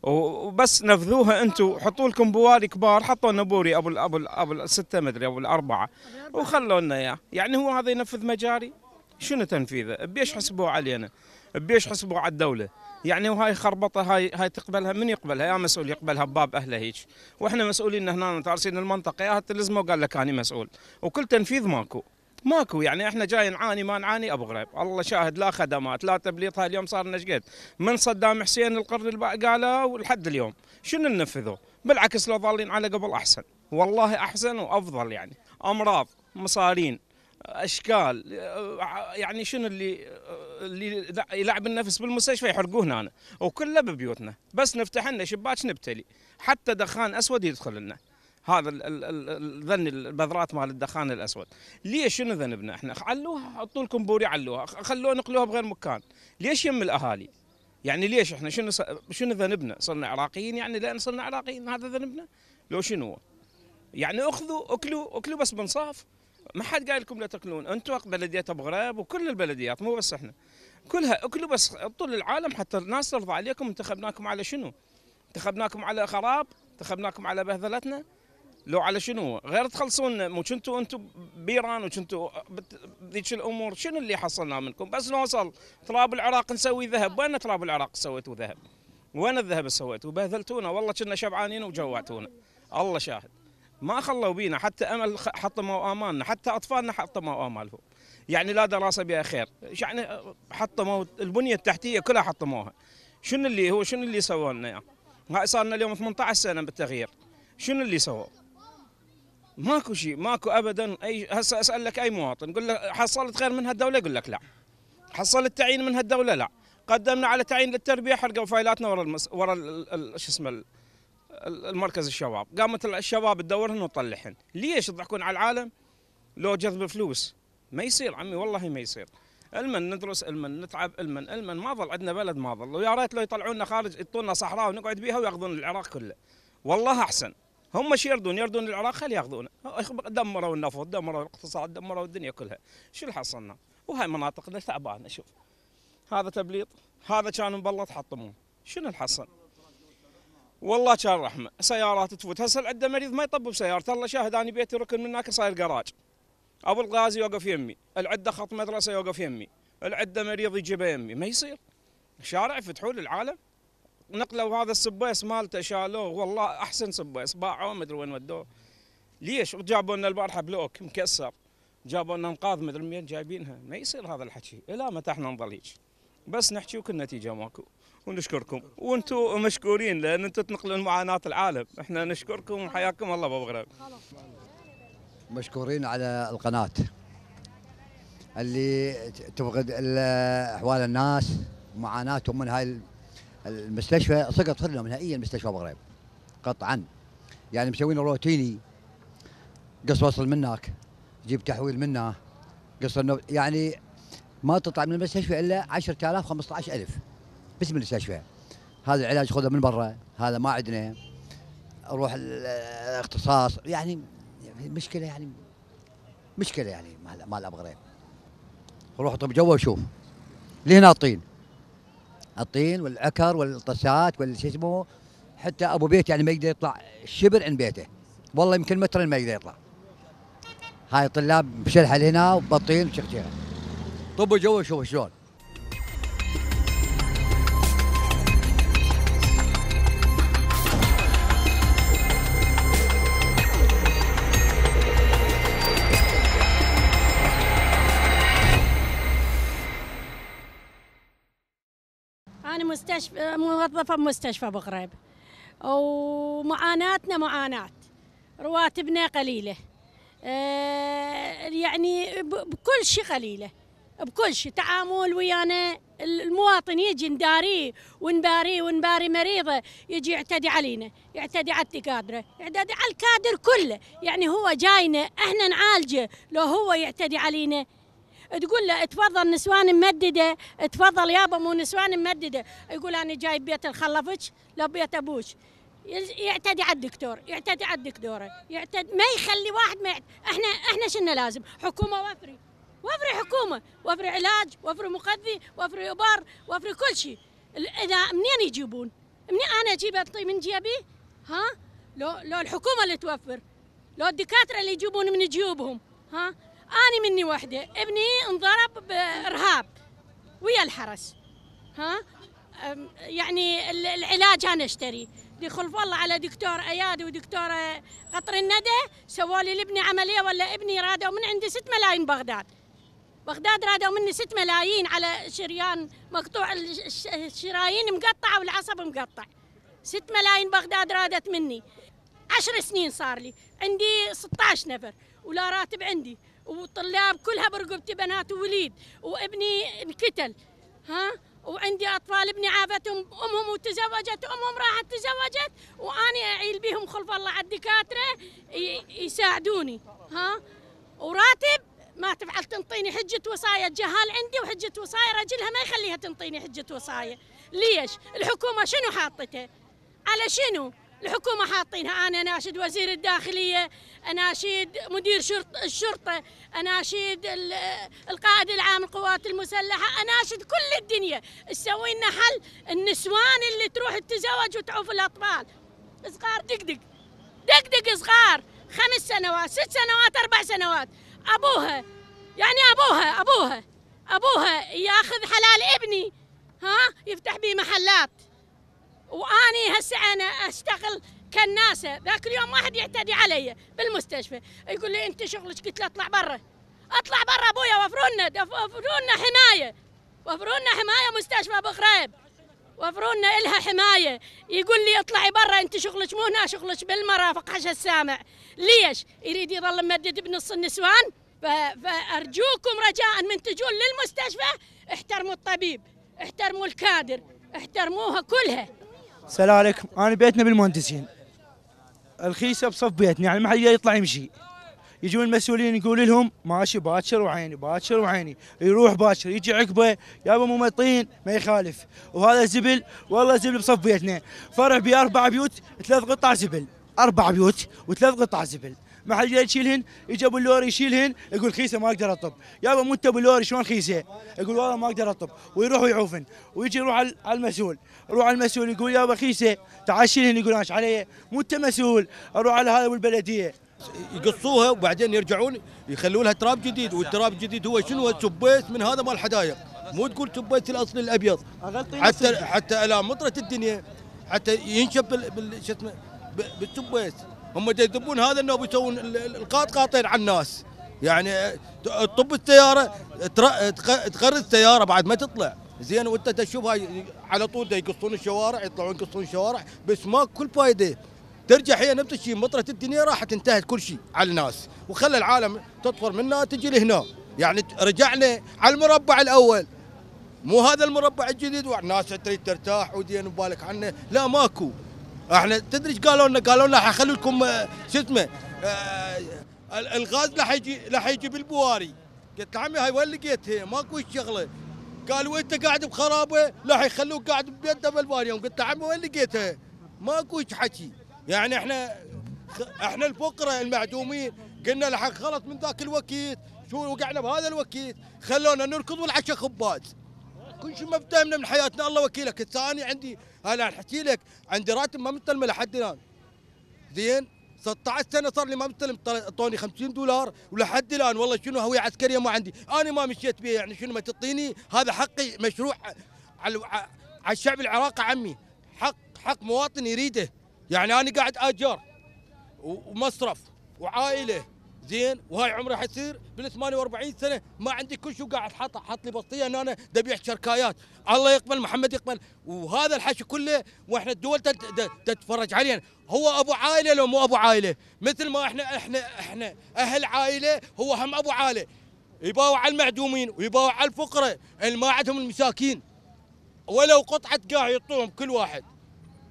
وبس نفذوها انتم حطوا لكم بواري كبار حطوا لنا بوري ابو ابو ابو السته مدري ابو الاربعه وخلوا لنا اياه يعني هو هذا ينفذ مجاري شنو تنفيذه بيش حسبوه علينا بيش حسبوه على الدوله يعني وهاي خربطه هاي هاي تقبلها من يقبلها يا مسؤول يقبلها بباب اهله هيك واحنا مسؤولين هنا متعرسين المنطقه يا تلزمه وقال لك انا مسؤول وكل تنفيذ ماكو ماكو يعني احنا جاي نعاني ما نعاني ابو غريب الله شاهد لا خدمات لا تبليط هاي اليوم صار قد من صدام حسين القرن قاله ولحد اليوم شنو ننفذه بالعكس لو ظالين على قبل احسن والله احسن وافضل يعني امراض مصارين اشكال يعني شنو اللي اللي يلعب النفس بالمستشفى يحرقوه هنا وكله ببيوتنا بس نفتح لنا شباك نبتلي حتى دخان اسود يدخل لنا هذا ذن البذرات مال الدخان الاسود ليش شنو ذنبنا احنا علوها حطوا لكم بوري علوها خلوها نقلوها بغير مكان ليش يم الاهالي يعني ليش احنا شنو شنو ذنبنا صرنا عراقيين يعني لان صرنا عراقيين هذا ذنبنا لو شنو يعني اخذوا اكلوا اكلوا بس بنصاف ما حد قال لكم لا تاكلون انتم بلديات ابو غريب وكل البلديات مو بس احنا كلها اكلوا بس طول العالم حتى الناس ترضى عليكم انتخبناكم على شنو؟ انتخبناكم على خراب انتخبناكم على بهذلتنا لو على شنو غير تخلصون مو كنتوا انتم بيران وكنتوا ذيك الامور شنو اللي حصلنا منكم بس نوصل تراب العراق نسوي ذهب وين تراب العراق سويتوا ذهب وين الذهب سويتوا بهذلتونا والله كنا شبعانين وجوعتونا الله شاهد ما خلوا بينا حتى امل حطموا امالنا حتى اطفالنا حطموا امالهم يعني لا دراسه بها خير يعني حطموا البنيه التحتيه كلها حطموها شنو اللي هو شنو اللي سووا لنا اياه يعني؟ صار لنا اليوم 18 سنه بالتغيير شنو اللي سووا ماكو شيء ماكو ابدا اي هسه اسال لك اي مواطن قل له حصلت خير من هالدوله يقول لك لا حصلت تعيين من هالدوله لا قدمنا على تعيين للتربيه حرقوا فايلاتنا ورا المس... ورا شو اسمه المركز الشباب قامت الشباب تدورهن وتطلعهن ليش تضحكون على العالم لو جذب فلوس ما يصير عمي والله ما يصير المن ندرس المن نتعب المن المن ما ظل عندنا بلد ما ظل ويا ريت لو يطلعونا خارج يطولنا صحراء ونقعد بيها وياخذون العراق كله والله احسن هم شو يردون يردون العراق خلي ياخذونه دمروا النفط دمروا الاقتصاد دمروا الدنيا كلها شو اللي حصلنا وهاي مناطقنا تعبانه شوف هذا تبليط هذا كان مبلط حطموه شنو اللي حصل والله كان رحمه سيارات تفوت هسه عنده مريض ما يطب بسيارته الله شاهد انا بيتي ركن من هناك صاير قراج ابو الغازي يوقف يمي العده خط مدرسه يوقف يمي العده مريض يجيبه يمي ما يصير شارع فتحوا للعالم نقلوا هذا السبيس مالته شالوه والله احسن سبيس باعوه ما ادري وين ودوه ليش جابوا لنا البارحه بلوك مكسر جابوا لنا انقاذ ما ادري جايبينها ما يصير هذا الحكي الى متى احنا نضل هيك بس نحكي وكل نتيجه ماكو ونشكركم وانتم مشكورين لان انتم تنقلون معاناه العالم احنا نشكركم وحياكم الله ابو غريب مشكورين على القناه اللي تفقد احوال الناس معاناتهم من هاي المستشفى سقط من نهائيا مستشفى ابو غريب قطعا يعني مسوين روتيني قص وصل منك جيب تحويل منه قص يعني ما تطلع من المستشفى الا 10000 15000 باسم المستشفى هذا العلاج خذه من برا هذا ما عندنا روح الاختصاص يعني مشكله يعني مشكله يعني مال ابو غريب روح طب جوا وشوف لهنا الطين الطين والعكر والطسات والشو اسمه حتى ابو بيت يعني ما يقدر يطلع شبر عن بيته والله يمكن متر ما يقدر يطلع هاي الطلاب بشلحه هنا وبطين وشخشيخه طبوا جوا وشوف شلون أنا مستشفى موظفة بمستشفى بغرب ومعاناتنا معاناة رواتبنا قليلة آه، يعني بكل شيء قليله بكل شيء تعامل ويانا المواطن يجي نداريه ونباريه ونباري مريضه يجي يعتدي علينا يعتدي على الدكاتره يعتدي على الكادر كله يعني هو جاينا احنا نعالجه لو هو يعتدي علينا تقول له تفضل نسوان ممدده تفضل يابا مو نسوان ممدده يقول انا جاي بيت الخلفج لو بيت ابوك يعتدي على الدكتور يعتدي على الدكتوره يعتدي ما يخلي واحد ما احنا احنا شنو لازم حكومه وفري وفري حكومه وفري علاج وفري مخذي وفري ابر وفري كل شيء اذا منين يجيبون منين انا اجيب اعطي من جيبي ها لو لو الحكومه اللي توفر لو الدكاتره اللي يجيبون من جيوبهم ها أنا مني وحدة ابني انضرب بإرهاب ويا الحرس ها يعني العلاج أنا أشتري خلف الله على دكتور ايادي ودكتور قطر الندى سووا لي لابني عمليه ولا ابني رادوا من عندي 6 ملايين بغداد بغداد رادوا مني 6 ملايين على شريان مقطوع الشرايين مقطعه والعصب مقطع 6 ملايين بغداد رادت مني 10 سنين صار لي عندي 16 نفر ولا راتب عندي والطلاب كلها برقبتي بنات ووليد وابني انقتل ها وعندي اطفال ابني عابتهم امهم وتزوجت امهم راحت تزوجت واني اعيل بهم خلف الله على الدكاتره يساعدوني ها وراتب ما تفعل تنطيني حجة وصاية الجهال عندي وحجة وصاية رجلها ما يخليها تنطيني حجة وصاية ليش الحكومة شنو حاطته على شنو الحكومة حاطينها أنا أناشد وزير الداخلية أناشد مدير شرط الشرطة أناشد القائد العام القوات المسلحة أناشد كل الدنيا تسوي لنا حل النسوان اللي تروح تتزوج وتعوف الأطفال صغار دقدق دقدق صغار خمس سنوات ست سنوات أربع سنوات أبوها يعني أبوها أبوها أبوها ياخذ حلال ابني ها يفتح بيه محلات واني هسه انا اشتغل كناسه ذاك اليوم واحد يعتدي علي بالمستشفى يقول لي انت شغلك قلت له اطلع برا اطلع برا ابويا وفروا لنا وفروا لنا حمايه وفروا لنا حمايه مستشفى ابو خريب وفروا لنا الها حمايه يقول لي اطلعي برا انت شغلك مو هنا شغلك بالمرافق حش السامع ليش يريد يظل ممدد بنص النسوان فارجوكم رجاء من تجون للمستشفى احترموا الطبيب احترموا الكادر احترموها كلها السلام عليكم انا بيتنا بالمهندسين الخيسه بصف بيتنا يعني ما حد يطلع يمشي يجون المسؤولين يقول لهم ماشي باكر وعيني باكر وعيني يروح باكر يجي عقبه يا مو مطين ما يخالف وهذا زبل والله زبل بصف بيتنا فرع بي اربع بيوت ثلاث قطع زبل اربع بيوت وثلاث قطع زبل ما حد يشيلهن يجي ابو اللوري يشيلهن يقول خيسه ما اقدر اطب يابا مو انت ابو اللوري شلون خيسه يقول والله ما اقدر اطب ويروح ويعوفن ويجي يروح على المسؤول يروح على المسؤول يقول يابا خيسه تعال شيلهن يقول ايش علي مو انت مسؤول اروح على هذا والبلديه يقصوها وبعدين يرجعون يخلوا لها تراب جديد والتراب الجديد هو شنو تبيت من هذا مال الحدائق مو تقول تبيت الاصل الابيض حتى حتى الان مطره الدنيا حتى ينشب بال شو اسمه بالتبيت هم يذبون هذا انه بيسوون القاط قاطين على الناس يعني تطب السياره تقرد السياره بعد ما تطلع زين وانت تشوف هاي على طول يقصون الشوارع يطلعون يقصون الشوارع بس ما كل فايده ترجع هي نفس الشيء مطره الدنيا راحت انتهت كل شيء على الناس وخلى العالم تطفر منها تجي لهنا يعني رجعنا على المربع الاول مو هذا المربع الجديد والناس تريد ترتاح ودين ببالك عنه لا ماكو احنا تدري ايش قالوا لنا؟ قالوا لنا حخلي لكم آه، شو اسمه آه، الغاز راح يجي راح يجي بالبواري قلت له عمي هاي وين لقيتها؟ ماكو شغله قال وانت قاعد بخرابه راح يخلوك قاعد بيده بالبواري قلت له عمي وين لقيتها؟ ماكو حكي يعني احنا احنا الفقراء المعدومين قلنا الحق غلط من ذاك الوقت شو وقعنا بهذا الوقت خلونا نركض والعشاء خباز كل شيء ما فهمنا من حياتنا الله وكيلك الثاني عندي انا احكي لك عندي راتب ما مستلمه لحد الان زين 16 سنه صار لي ما مستلم اعطوني 50 دولار ولحد الان والله شنو هويه عسكريه ما عندي انا ما مشيت بها يعني شنو ما تعطيني هذا حقي مشروع على على الشعب العراقي عمي حق حق مواطن يريده يعني انا قاعد اجار ومصرف وعائله زين وهاي عمره حيصير بال 48 سنه ما عندي كل شيء قاعد حط حط لي بطيه ان انا دبيع شركايات الله يقبل محمد يقبل وهذا الحكي كله واحنا الدول تتفرج علينا هو ابو عائله لو مو ابو عائله مثل ما احنا احنا احنا اهل عائله هو هم ابو عائله يباوع على المعدومين ويباوع على الفقراء اللي ما عندهم المساكين ولو قطعه قاع يعطوهم كل واحد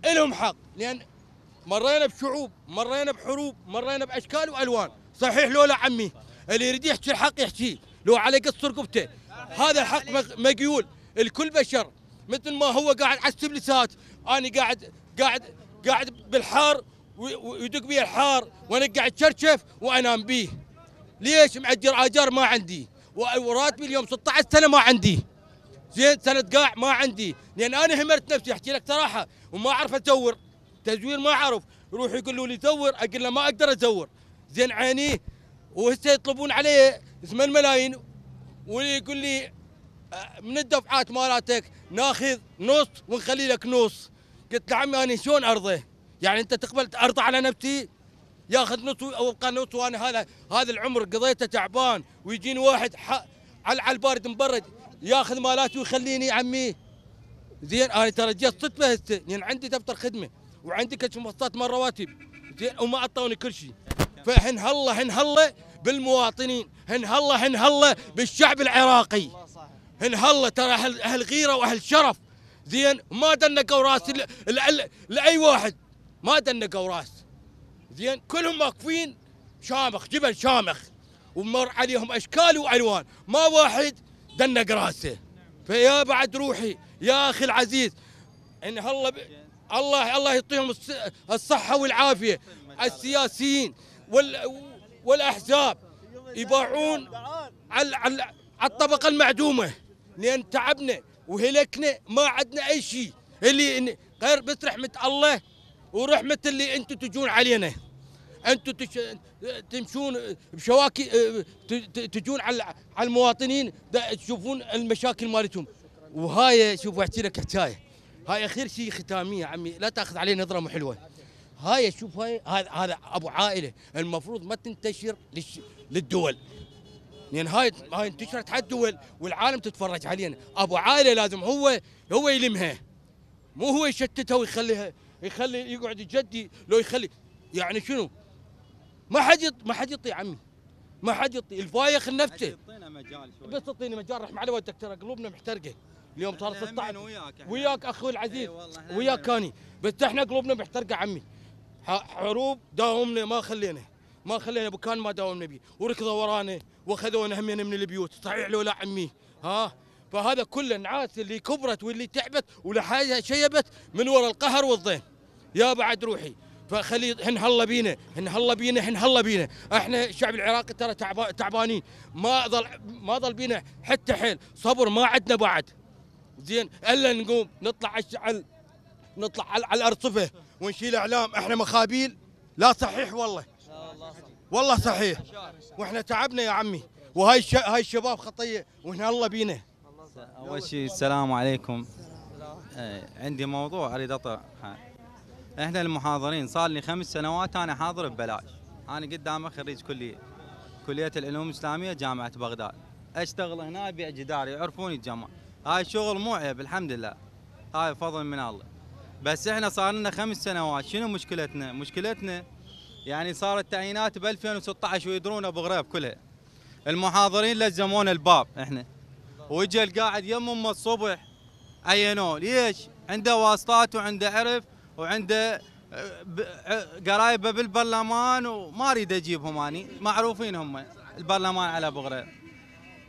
الهم حق لان مرينا بشعوب مرينا بحروب مرينا باشكال والوان صحيح لو لا عمي اللي يريد يحكي الحق يحكي لو على قصر رقبته هذا الحق مقيول الكل بشر مثل ما هو قاعد على السبلسات انا قاعد قاعد قاعد بالحار ويدق بي الحار وانا قاعد شرشف وانام بيه ليش معجر اجار ما عندي وراتبي اليوم 16 سنه ما عندي زين سنه قاع ما عندي لان انا همرت نفسي احكي لك صراحه وما اعرف ازور تزوير ما اعرف روح يقولوا لي زور اقول له ما اقدر ازور زين عيني وهسه يطلبون عليه 8 ملايين ويقول لي أه، من الدفعات مالتك ناخذ نص ونخلي لك نص قلت له عمي انا شلون ارضه؟ يعني انت تقبل ارضى على نفسي؟ ياخذ نص وابقى نص وانا هذا هذا العمر قضيته تعبان ويجيني واحد على البارد مبرد ياخذ مالاتي ويخليني عمي زين انا ترى جيت صدفه هسه لان يعني عندي دفتر خدمه وعندي كشف مخصصات مال رواتب زين وما اعطوني كل شيء نعم. فحنهلا هلا بالمواطنين حنهلا هلا بالشعب العراقي هلا ترى اهل اهل غيره واهل شرف زين ما دنقوا راس لاي واحد ما دنقوا راس زين كلهم واقفين شامخ جبل شامخ ومر عليهم اشكال والوان ما واحد دنق راسه فيا بعد روحي يا اخي العزيز ان الله ب... الله الله يعطيهم الصحه والعافيه السياسيين والاحزاب يباعون على على الطبقه المعدومه لان تعبنا وهلكنا ما عندنا اي شيء اللي غير بس رحمه الله ورحمه اللي انتم تجون علينا انتم تش... تمشون بشواكي تجون على المواطنين تشوفون المشاكل مالتهم وهاي شوف احكي لك حكايه هاي اخر شيء ختاميه عمي لا تاخذ عليه نظره مو حلوه هاي شوف هاي هذا هذا ابو عائله المفروض ما تنتشر للدول لان يعني هاي هاي انتشرت على الدول والعالم تتفرج علينا ابو عائله لازم هو هو يلمها مو هو يشتتها ويخليها يخلي يقعد يجدي لو يخلي يعني شنو ما حد ما حد يطي عمي ما حد يطي الفايخ نفسه تعطينا مجال شوي بس تعطيني مجال رحم على ودك ترى قلوبنا محترقه اليوم صار 16 وياك وياك اخوي العزيز وياك كاني بس احنا قلوبنا محترقه عمي حروب داومنا ما خلينا ما خلينا بكان ما داومنا بيه وركضوا ورانا واخذونا همين من البيوت صحيح لو لا عمي ها فهذا كله نعاس اللي كبرت واللي تعبت ولحاجها شيبت من وراء القهر والضيم يا بعد روحي فخلي هن هلا بينا هن هلا بينا هن هلا بينا احنا الشعب العراقي ترى تعبانين ما ضل ما ضل بينا حتى حيل صبر ما عندنا بعد زين الا نقوم نطلع على نطلع على الارصفه ونشيل اعلام احنا مخابيل لا صحيح والله والله صحيح واحنا تعبنا يا عمي وهاي هاي الشباب خطيه وهنا الله بينا اول شيء السلام عليكم إيه، عندي موضوع اريد اطرحه احنا المحاضرين صار لي خمس سنوات انا حاضر ببلاش انا قدامه خريج كليه كليه العلوم الاسلاميه جامعه بغداد اشتغل هنا ابيع جدار يعرفوني الجماعه هاي شغل مو عيب الحمد لله هاي فضل من الله بس احنا صار لنا خمس سنوات شنو مشكلتنا؟ مشكلتنا يعني صارت تعيينات ب 2016 ويدرونا غريب كلها. المحاضرين لزمونا الباب احنا. واجا القاعد يم امه الصبح عينوه ليش؟ عنده واسطات وعنده عرف وعنده آه، آه، قرايبه بالبرلمان وما اريد اجيبهم اني معروفين هم البرلمان على غريب.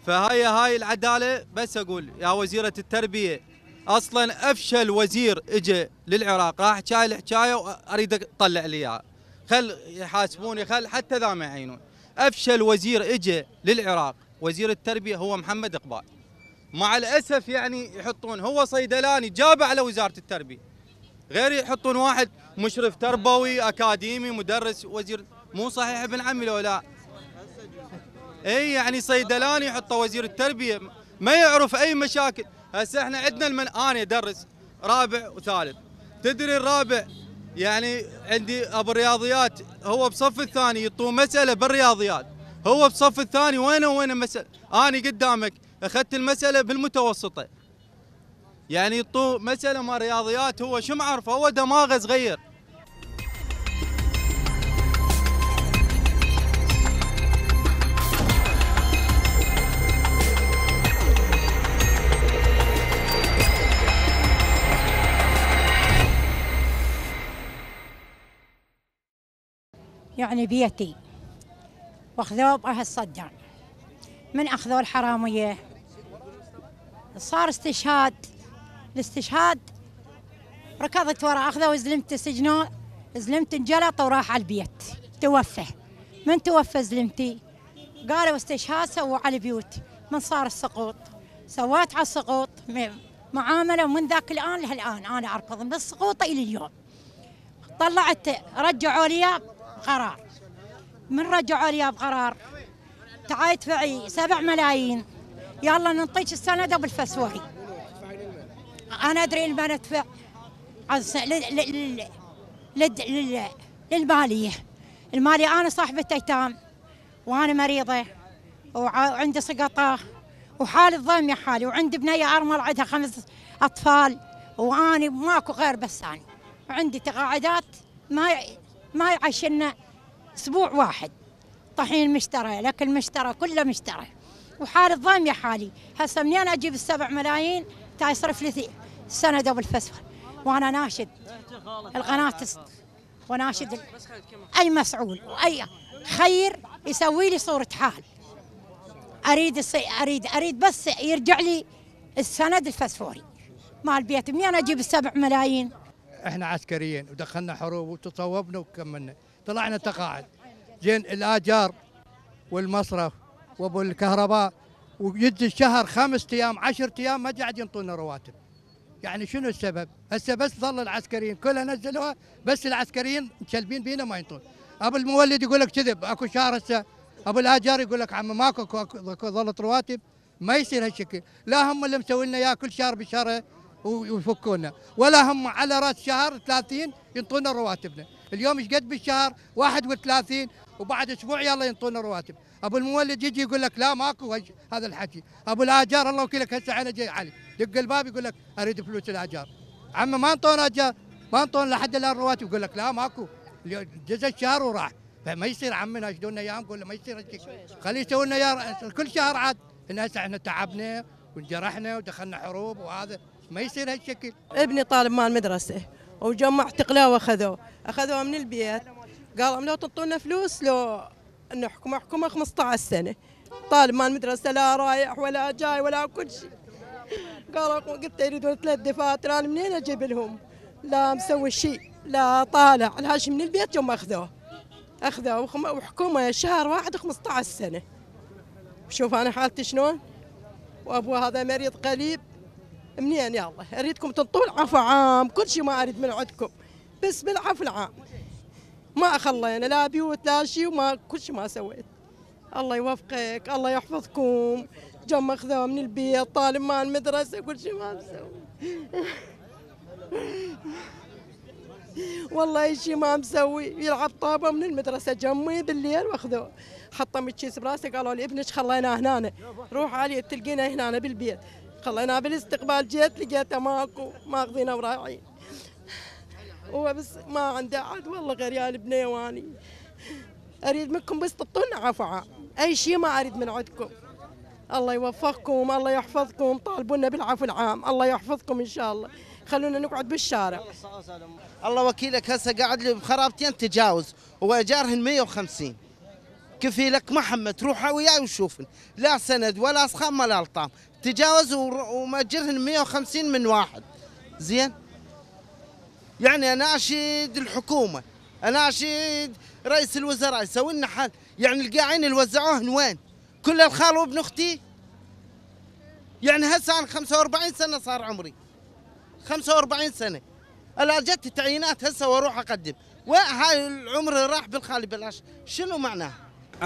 فهاي هاي العداله بس اقول يا وزيره التربيه اصلا افشل وزير اجى للعراق راح شايل حكايه واريد اطلع لي اياها خل يحاسبوني خل حتى ذا ما يعينون افشل وزير اجى للعراق وزير التربيه هو محمد اقبال مع الاسف يعني يحطون هو صيدلاني جابه على وزاره التربيه غير يحطون واحد مشرف تربوي اكاديمي مدرس وزير مو صحيح ابن عمي لو لا اي يعني صيدلاني يحطه وزير التربيه ما يعرف اي مشاكل هسه احنا عندنا المن... انا ادرس رابع وثالث تدري الرابع يعني عندي ابو الرياضيات هو بصف الثاني يطوه مساله بالرياضيات هو بصف الثاني وين وين مساله انا قدامك اخذت المساله بالمتوسطه يعني يطوه مساله ما رياضيات هو شو معرفه هو دماغه صغير يعني بيتي واخذوه بأهل صدام من أخذوا الحرامية صار استشهاد الاستشهاد ركضت ورا أخذوا زلمته سجنوه زلمته انجلط وراح على البيت توفى من توفى زلمتي قالوا استشهاد سووا على البيوت من صار السقوط سويت على السقوط معامله من ذاك الان لهالان انا اركض من السقوط الى اليوم طلعت رجعوا لي بقرار من رجعوا لي بقرار تعاي ادفعي 7 ملايين يلا ننطيك السند بالفسوهي انا ادري ان بندفع للماليه الماليه انا صاحبه ايتام وانا مريضه وعندي سقطه وحال الضيم يا حالي وعندي بنيه ارمل عندها خمس اطفال واني ماكو غير بس انا وعندي تقاعدات ما ما عشنا اسبوع واحد طحين مشترى الاكل مشترى كله مشترى وحال الضام يا حالي هسه منين اجيب السبع ملايين تا يصرف لي سند دبل فسفر وانا ناشد القناه وناشد اي مسعول واي خير يسوي لي صوره حال اريد اريد اريد بس يرجع لي السند الفسفوري مال بيت منين اجيب السبع ملايين احنا عسكريين ودخلنا حروب وتصوبنا وكملنا طلعنا تقاعد زين الاجار والمصرف وابو الكهرباء ويجي الشهر خمس ايام 10 ايام ما قاعد ينطونا رواتب يعني شنو السبب؟ هسه بس ظل العسكريين كلها نزلوها بس العسكريين مشلبين بينا ما ينطون ابو المولد يقول لك كذب اكو شهر هسه ابو الاجار يقول لك عم ماكو ظلت رواتب ما يصير هالشكل لا هم اللي مسوي لنا اياه كل شهر بشهر ويفكونا ولا هم على راس شهر 30 ينطونا رواتبنا اليوم ايش قد بالشهر 31 وبعد اسبوع يلا ينطونا رواتب ابو المولد يجي يقول لك لا ماكو هذا الحكي ابو الاجار الله وكيلك هسه انا جاي علي دق الباب يقول لك اريد فلوس الاجار عمي ما انطونا اجار ما انطونا لحد الان رواتب يقول لك لا ماكو جزء الشهر وراح فما يصير عمي ناشدونا اياهم قول ما يصير خليه يسوي لنا كل شهر عاد هسه احنا تعبنا وانجرحنا ودخلنا حروب وهذا ما يصير هالشكل ابني طالب مال مدرسه وجمع تقلاه واخذوه اخذوه من البيت قال لو تعطونا فلوس لو نحكم حكومة 15 سنة طالب مال مدرسه لا رايح ولا جاي ولا كل شيء قال قلت يريدون ثلاث دفاتر انا منين اجيب لهم لا مسوي شيء لا طالع الهاش من البيت يوم اخذوه اخذوه وحكومه شهر واحد 15 سنه شوف انا حالتي شلون وابوه هذا مريض قليب منين يلا اريدكم تنطون عفو عام كل شيء ما اريد من عندكم بس بالعفو العام ما خلينا لا بيوت لا شيء وما كل شيء ما سويت الله يوفقك الله يحفظكم جم اخذوها من البيت طالب مال المدرسه كل شيء ما مسوي والله شيء ما مسوي يلعب طابه من المدرسه جمي بالليل واخذوه حطم الكيس براسه قالوا لي ابنك خليناه هنا روح علي تلقينا هنا بالبيت خلينا بالاستقبال جيت لقيته ماكو ماخذينه ورايحين هو بس ما عنده أحد والله غير يا بنيواني اريد منكم بس تطون عفعه اي شيء ما اريد من عندكم الله يوفقكم الله يحفظكم طالبونا بالعفو العام الله يحفظكم ان شاء الله خلونا نقعد بالشارع الله وكيلك هسه قاعد لي بخرابتين تجاوز واجارهن 150 كفيلك محمد روح وياي وشوفن لا سند ولا اسخام ولا الطام تجاوز ومأجرهن 150 من واحد زين يعني انا اشيد الحكومه انا اشيد رئيس الوزراء يسوي لنا حل يعني القاعين اللي وزعوهن وين كل الخال وابن اختي يعني هسه انا 45 سنه صار عمري 45 سنه الان جت تعيينات هسه واروح اقدم وهاي العمر راح بالخالي بلاش شنو معناها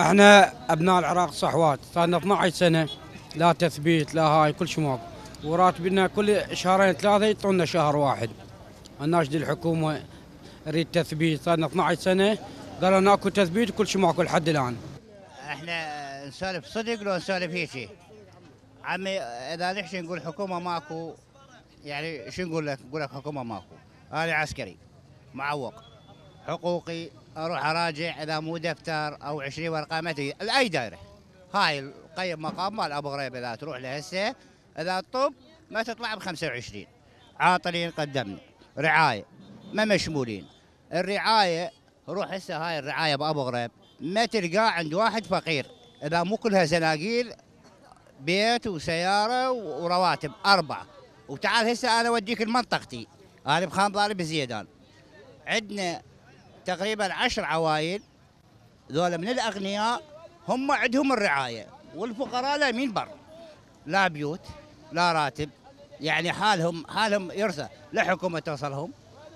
احنا ابناء العراق صحوات صارنا 12 سنه لا تثبيت لا هاي كل شيء ماكو وراتبنا كل شهرين ثلاثه يعطونا شهر واحد الناشد الحكومه اريد تثبيت صارنا 12 سنه قالوا ناكو تثبيت وكل شيء ماكو لحد الان احنا نسولف صدق لو نسولف هيك عمي اذا نحكي نقول حكومه ماكو يعني شو نقول لك؟ نقول لك حكومه ماكو انا عسكري معوق حقوقي اروح اراجع اذا مو دفتر او 20 ورقه ما تجي لاي دايره هاي القيم مقام مال ابو غريب اذا تروح لهسه اذا تطب ما تطلع ب 25 عاطلين قدمنا رعايه ما مشمولين الرعايه روح هسه هاي الرعايه بابو غريب ما تلقاه عند واحد فقير اذا مو كلها زناقيل بيت وسياره ورواتب اربعه وتعال هسه انا اوديك لمنطقتي انا بخان ضارب بزيدان عندنا تقريبا عشر عوائل ذولا من الاغنياء هم عندهم الرعايه والفقراء لا مين بر لا بيوت لا راتب يعني حالهم حالهم يرثى لا حكومه توصلهم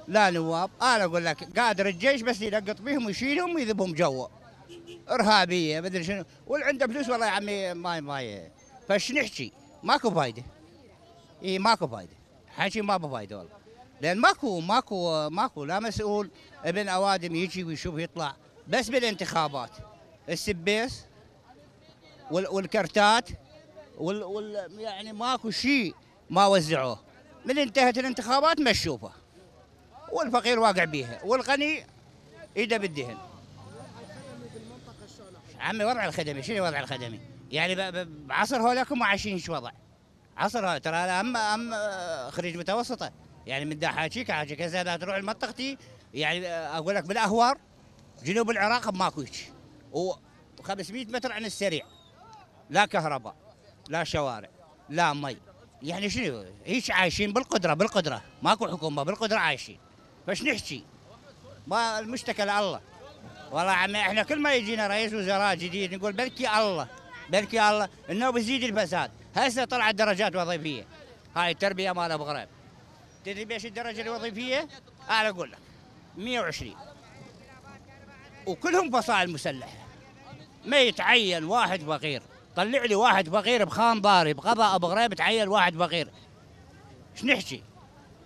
لا نواب انا اقول لك قادر الجيش بس يلقط بهم ويشيلهم ويذبهم جوا ارهابيه مدري شنو واللي عنده فلوس والله يا عمي ما ما فش نحكي ماكو فايده اي ماكو فايده حكي ما بفايده والله لان ماكو ماكو ماكو لا مسؤول ابن اوادم يجي ويشوف يطلع بس بالانتخابات السبيس والكرتات وال, وال يعني ماكو شيء ما وزعوه من انتهت الانتخابات ما تشوفه والفقير واقع بيها والغني ايده بالدهن عمي وضع الخدمي شنو وضع الخدمي؟ يعني بعصر هولاكم عايشين ايش وضع؟ عصر ترى انا ام ام خريج متوسطه يعني من دا حاجيك هسه تروح لمنطقتي يعني آه، اقول لك بالاهوار جنوب العراق ماكو هيك و500 متر عن السريع لا كهرباء لا شوارع لا مي يعني شنو هيك عايشين بالقدره بالقدره ماكو حكومه بالقدره عايشين فاش نحكي ما المشتكى لله والله عمي احنا كل ما يجينا رئيس وزراء جديد نقول بلكي الله بلكي الله انه بيزيد الفساد هسه طلعت درجات وظيفيه هاي التربيه مال ابو غريب تدري ايش الدرجه الوظيفيه؟ انا اقول لك 120 وكلهم فصائل مسلحه ما يتعين واحد بغير طلع لي واحد بغير بخان باري بقضاء ابو غريب تعين واحد بغير ايش نحكي؟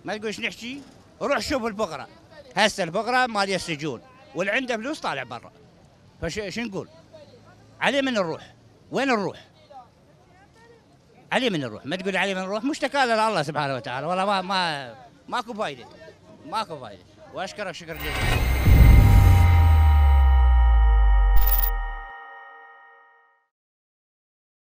ما تقول ايش نحكي؟ روح شوف البقره هسه البقره مالية السجون واللي عنده فلوس طالع برا فش نقول؟ عليه من نروح؟ وين نروح؟ علي من الروح ما تقول علي من الروح مشتكى له الله سبحانه وتعالى والله ما ما ماكو فايده ماكو فايده واشكرك شكر جزيلا